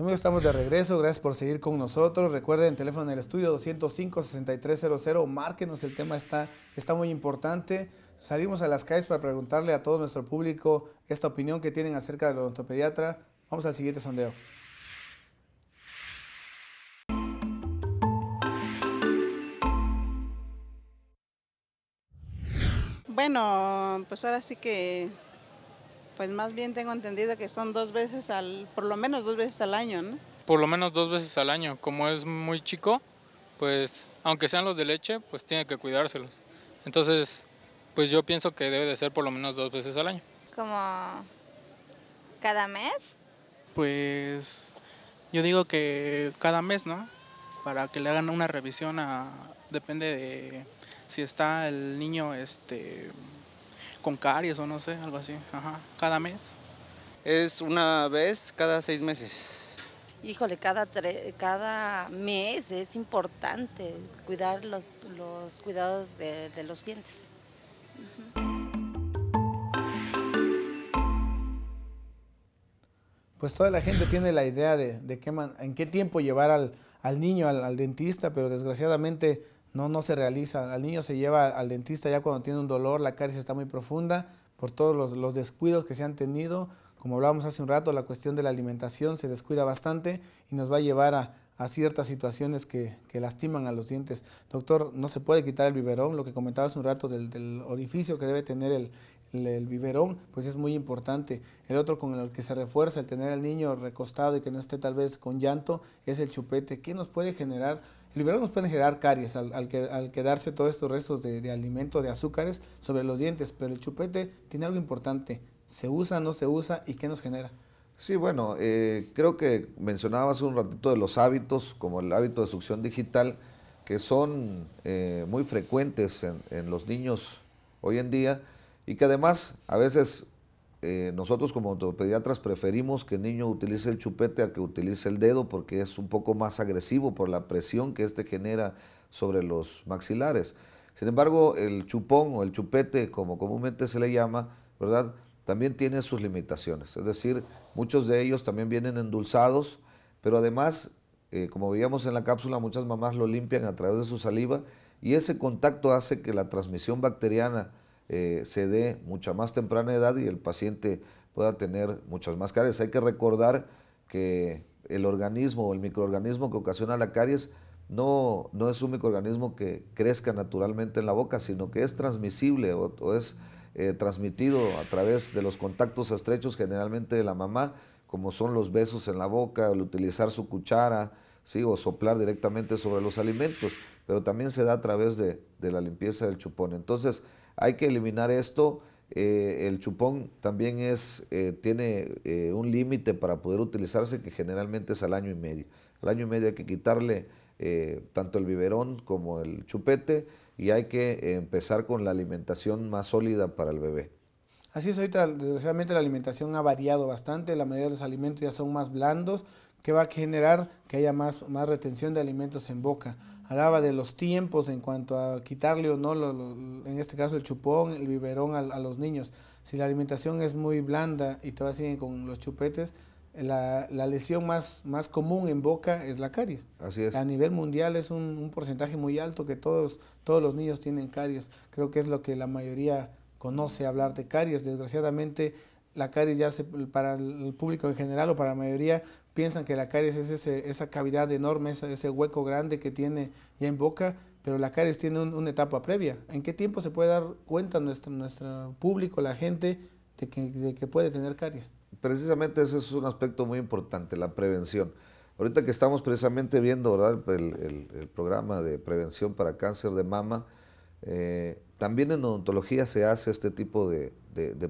Amigos, estamos de regreso. Gracias por seguir con nosotros. Recuerden, teléfono en el estudio 205-6300. Márquenos, el tema está, está muy importante. Salimos a las calles para preguntarle a todo nuestro público esta opinión que tienen acerca del odontopediatra. Vamos al siguiente sondeo. Bueno, pues ahora sí que pues más bien tengo entendido que son dos veces al, por lo menos dos veces al año, ¿no? Por lo menos dos veces al año. Como es muy chico, pues aunque sean los de leche, pues tiene que cuidárselos. Entonces, pues yo pienso que debe de ser por lo menos dos veces al año. ¿Como cada mes? Pues yo digo que cada mes, ¿no? Para que le hagan una revisión a, depende de si está el niño este con caries o no sé, algo así, ajá, cada mes. Es una vez cada seis meses. Híjole, cada, cada mes es importante cuidar los, cuidados de, los dientes. pues toda la gente tiene la idea de, qué en qué tiempo llevar al, niño al, dentista, pero desgraciadamente no, no se realiza. Al niño se lleva al dentista ya cuando tiene un dolor, la caries está muy profunda, por todos los, descuidos que se han tenido. Como hablábamos hace un rato, la cuestión de la alimentación se descuida bastante y nos va a llevar a, ciertas situaciones que, lastiman a los dientes. Doctor, no se puede quitar el biberón, lo que comentaba hace un rato del, orificio que debe tener el, el, biberón, pues es muy importante. El otro con el que se refuerza, el tener al niño recostado y que no esté tal vez con llanto, es el chupete. ¿Qué nos puede generar? El biberón nos puede generar caries al, quedarse todos estos restos de, alimento, de azúcares sobre los dientes, pero el chupete tiene algo importante. ¿Se usa, no se usa y qué nos genera? Sí, bueno, eh, creo que mencionabas un ratito de los hábitos, como el hábito de succión digital, que son eh, muy frecuentes en los niños hoy en día y que además a veces eh, nosotros como ortopediatras preferimos que el niño utilice el chupete a que utilice el dedo porque es un poco más agresivo por la presión que este genera sobre los maxilares. Sin embargo, el chupón o el chupete, como comúnmente se le llama, ¿verdad? También tiene sus limitaciones. Es decir, muchos de ellos también vienen endulzados, pero además, eh, como veíamos en la cápsula, muchas mamás lo limpian a través de su saliva y ese contacto hace que la transmisión bacteriana eh, se dé mucha más temprana edad y el paciente pueda tener muchas más caries. Hay que recordar que el organismo o el microorganismo que ocasiona la caries no, es un microorganismo que crezca naturalmente en la boca, sino que es transmisible o, es eh, transmitido a través de los contactos estrechos generalmente de la mamá, como son los besos en la boca, el utilizar su cuchara, ¿sí? o soplar directamente sobre los alimentos, pero también se da a través de, de la limpieza del chupón. Entonces, hay que eliminar esto. Eh, el chupón también es, eh, tiene eh, un límite para poder utilizarse que generalmente es al año y medio. Al año y medio hay que quitarle tanto el biberón como el chupete y hay que empezar con la alimentación más sólida para el bebé. Así es, ahorita desgraciadamente la alimentación ha variado bastante, la mayoría de los alimentos ya son más blandos, que va a generar que haya más, más retención de alimentos en boca hablaba de los tiempos en cuanto a quitarle o no, lo, en este caso el chupón, el biberón a, los niños. Si la alimentación es muy blanda y todavía siguen con los chupetes, la, lesión más, más común en boca es la caries. Así es. A nivel mundial es un, un, porcentaje muy alto que todos, todos los niños tienen caries. Creo que es lo que la mayoría conoce hablar de caries. Desgraciadamente la caries ya se, para el público en general o para la mayoría piensan que la caries es esa cavidad enorme, ese, hueco grande que tiene ya en boca, pero la caries tiene una etapa previa. ¿En qué tiempo se puede dar cuenta nuestro, público, la gente, de que, puede tener caries? Precisamente ese es un aspecto muy importante, la prevención. Ahorita que estamos precisamente viendo El, programa de prevención para cáncer de mama, eh, también en odontología se hace este tipo de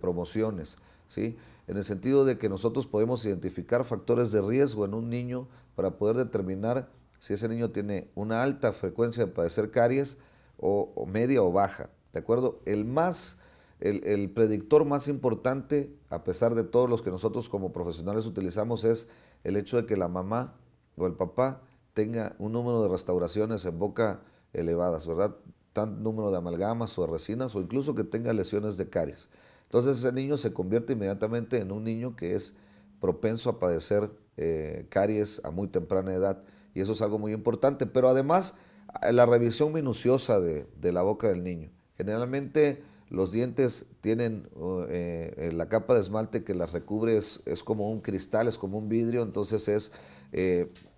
promociones en el sentido de que nosotros podemos identificar factores de riesgo en un niño para poder determinar si ese niño tiene una alta frecuencia de padecer caries o, media o baja. ¿De acuerdo? El más... El, predictor más importante, a pesar de todos los que nosotros como profesionales utilizamos, es el hecho de que la mamá o el papá tenga un número de restauraciones en boca elevadas, ¿verdad? Tan número de amalgamas o de resinas o incluso que tenga lesiones de caries. Entonces ese niño se convierte inmediatamente en un niño que es propenso a padecer eh, caries a muy temprana edad y eso es algo muy importante. Pero además la revisión minuciosa de, la boca del niño. Generalmente los dientes tienen uh, eh, eh, la capa de esmalte que las recubre es, como un cristal, es como un vidrio, entonces es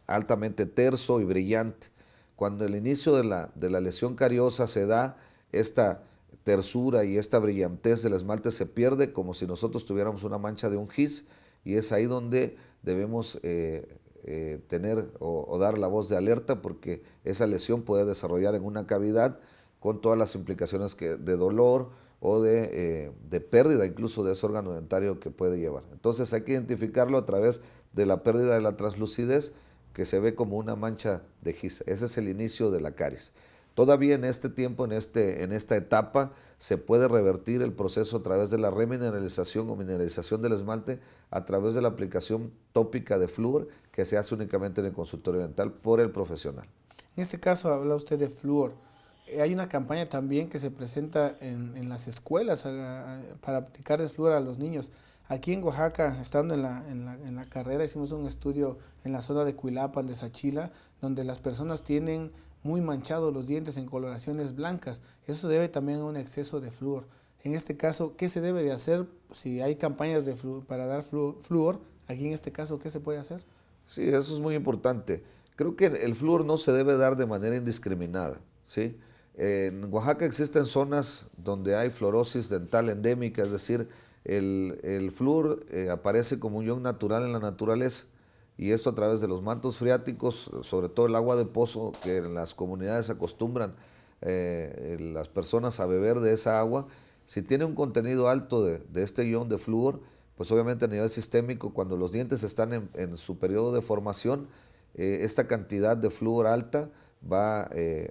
altamente terso y brillante. Cuando el inicio de de la lesión cariosa se da, esta tersura y esta brillantez del esmalte se pierde como si nosotros tuviéramos una mancha de un gis y es ahí donde debemos eh, eh, tener o, dar la voz de alerta porque esa lesión puede desarrollar en una cavidad con todas las implicaciones que, de dolor o eh, de, pérdida incluso de ese órgano dentario que puede llevar. Entonces hay que identificarlo a través de la pérdida de la translucidez que se ve como una mancha de gis. Ese es el inicio de la caries. Todavía en este tiempo, en, este, en esta etapa, se puede revertir el proceso a través de la remineralización o mineralización del esmalte a través de la aplicación tópica de flúor que se hace únicamente en el consultorio dental por el profesional. En este caso habla usted de flúor. Eh, hay una campaña también que se presenta en, las escuelas para aplicar el flúor a los niños. Aquí en Oaxaca, estando en la, en la, carrera, hicimos un estudio en la zona de Cuilapan, de Sachila, donde las personas tienen muy manchados los dientes en coloraciones blancas. Eso debe también a un exceso de flúor. En este caso, ¿qué se debe de hacer si hay campañas de para dar flúor? Aquí en este caso, ¿qué se puede hacer? Sí, eso es muy importante. Creo que el flúor no se debe dar de manera indiscriminada. ¿sí? En Oaxaca existen zonas donde hay fluorosis dental endémica, es decir, el, el flúor eh, aparece como un ion natural en la naturaleza y esto a través de los mantos freáticos, sobre todo el agua de pozo que en las comunidades acostumbran eh, eh, las personas a beber de esa agua. Si tiene un contenido alto de, este ion de flúor, pues obviamente a nivel sistémico, cuando los dientes están en, su periodo de formación, eh, esta cantidad de flúor alta va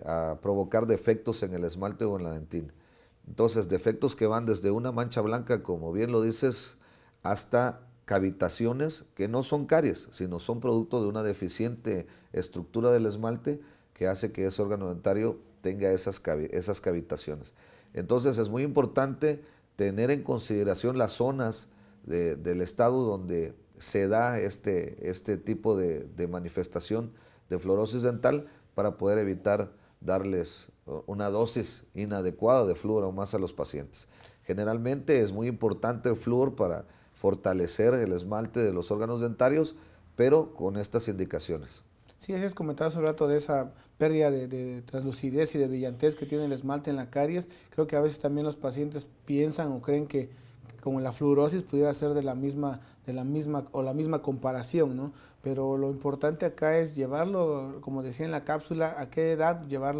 a provocar defectos en el esmalte o en la dentina. Entonces, defectos que van desde una mancha blanca, como bien lo dices, hasta cavitaciones que no son caries, sino son producto de una deficiente estructura del esmalte que hace que ese órgano dentario tenga esas, esas cavitaciones. Entonces es muy importante tener en consideración las zonas del estado donde se da este, este tipo de, de manifestación de fluorosis dental para poder evitar darles una dosis inadecuada de flúor o más a los pacientes. Generalmente es muy importante el flúor para fortalecer el esmalte de los órganos dentarios, pero con estas indicaciones. Sí, es comentar sobre rato de esa pérdida de, translucidez y de brillantez que tiene el esmalte en la caries. Creo que a veces también los pacientes piensan o creen que como la fluorosis pudiera ser de la misma, de la misma o la misma comparación, ¿no? Pero lo importante acá es llevarlo, como decía en la cápsula, a qué edad llevar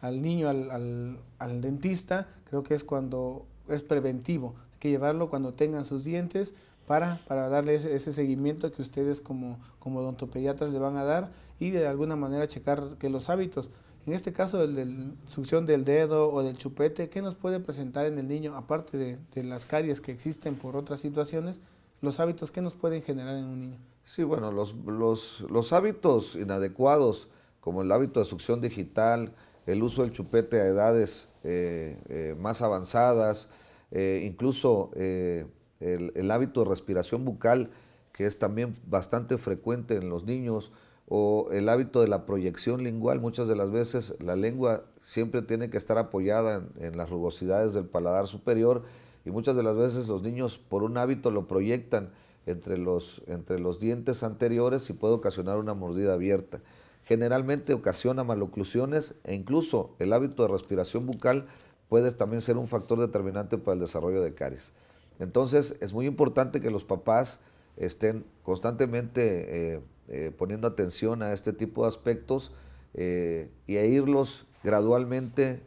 al niño al dentista, creo que es cuando es preventivo, que llevarlo cuando tengan sus dientes para, darle ese, seguimiento que ustedes como, como odontopediatras le van a dar y de alguna manera checar que los hábitos, en este caso el de succión del dedo o del chupete, ¿qué nos puede presentar en el niño, aparte de, las caries que existen por otras situaciones, los hábitos que nos pueden generar en un niño? Sí, bueno, los, hábitos inadecuados, como el hábito de succión digital, el uso del chupete a edades eh, eh, más avanzadas, eh, incluso eh, el, hábito de respiración bucal, que es también bastante frecuente en los niños, o el hábito de la proyección lingual. Muchas de las veces la lengua siempre tiene que estar apoyada en, las rugosidades del paladar superior y muchas de las veces los niños por un hábito lo proyectan entre los, entre los dientes anteriores y puede ocasionar una mordida abierta. Generalmente ocasiona maloclusiones e incluso el hábito de respiración bucal puede también ser un factor determinante para el desarrollo de caries. Entonces, es muy importante que los papás estén constantemente eh, eh, poniendo atención a este tipo de aspectos eh, y a irlos gradualmente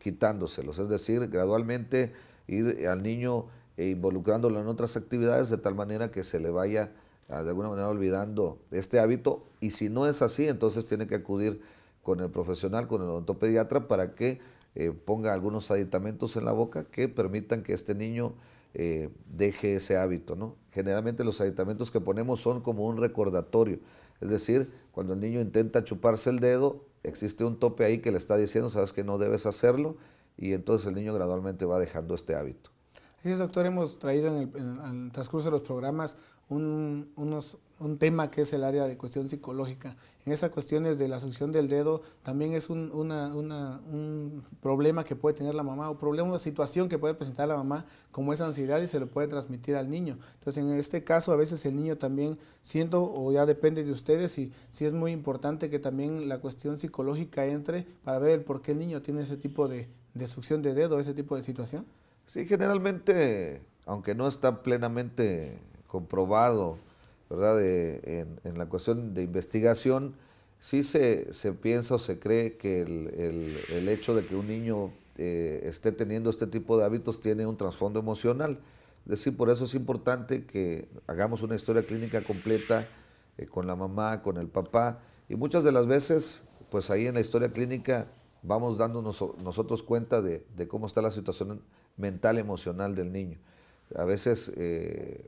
quitándoselos, es decir, gradualmente ir al niño e involucrándolo en otras actividades de tal manera que se le vaya ah, de alguna manera olvidando este hábito y si no es así, entonces tiene que acudir con el profesional, con el odontopediatra para que eh, ponga algunos aditamentos en la boca que permitan que este niño eh, deje ese hábito. ¿no? Generalmente los aditamentos que ponemos son como un recordatorio, es decir, cuando el niño intenta chuparse el dedo, existe un tope ahí que le está diciendo, sabes que no debes hacerlo, y entonces el niño gradualmente va dejando este hábito. Sí, doctor, hemos traído en el, transcurso de los programas un, tema que es el área de cuestión psicológica. En esas cuestiones de la succión del dedo también es un, problema que puede tener la mamá o problema, una situación que puede presentar la mamá como esa ansiedad y se lo puede transmitir al niño. Entonces en este caso a veces el niño también siento o ya depende de ustedes y si es muy importante que también la cuestión psicológica entre para ver por qué el niño tiene ese tipo de, de succión de dedo, ese tipo de situación. Sí, generalmente, aunque no está plenamente comprobado, ¿verdad? en, la cuestión de investigación, sí se, piensa o se cree que el, hecho de que un niño eh, esté teniendo este tipo de hábitos tiene un trasfondo emocional. Es decir, por eso es importante que hagamos una historia clínica completa eh, con la mamá, con el papá. Y muchas de las veces, pues ahí en la historia clínica vamos dándonos nosotros cuenta de, de cómo está la situación mental, emocional del niño. A veces eh,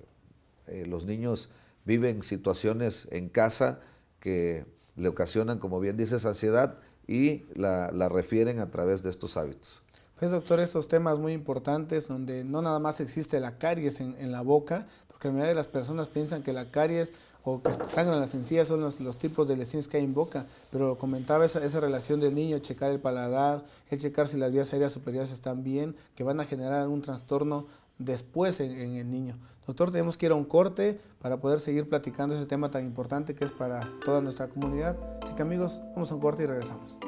eh, los niños viven situaciones en casa que le ocasionan, como bien dices, ansiedad y la, refieren a través de estos hábitos. Pues doctor, estos temas muy importantes donde no nada más existe la caries en, en la boca, porque la mayoría de las personas piensan que la caries o que sangran las encías son los, los tipos de lesiones que hay en boca. Pero comentaba esa, relación del niño, checar el paladar, el checar si las vías aéreas superiores están bien, que van a generar un trastorno después en, en, el niño. Doctor, tenemos que ir a un corte para poder seguir platicando ese tema tan importante que es para toda nuestra comunidad. Así que amigos, vamos a un corte y regresamos.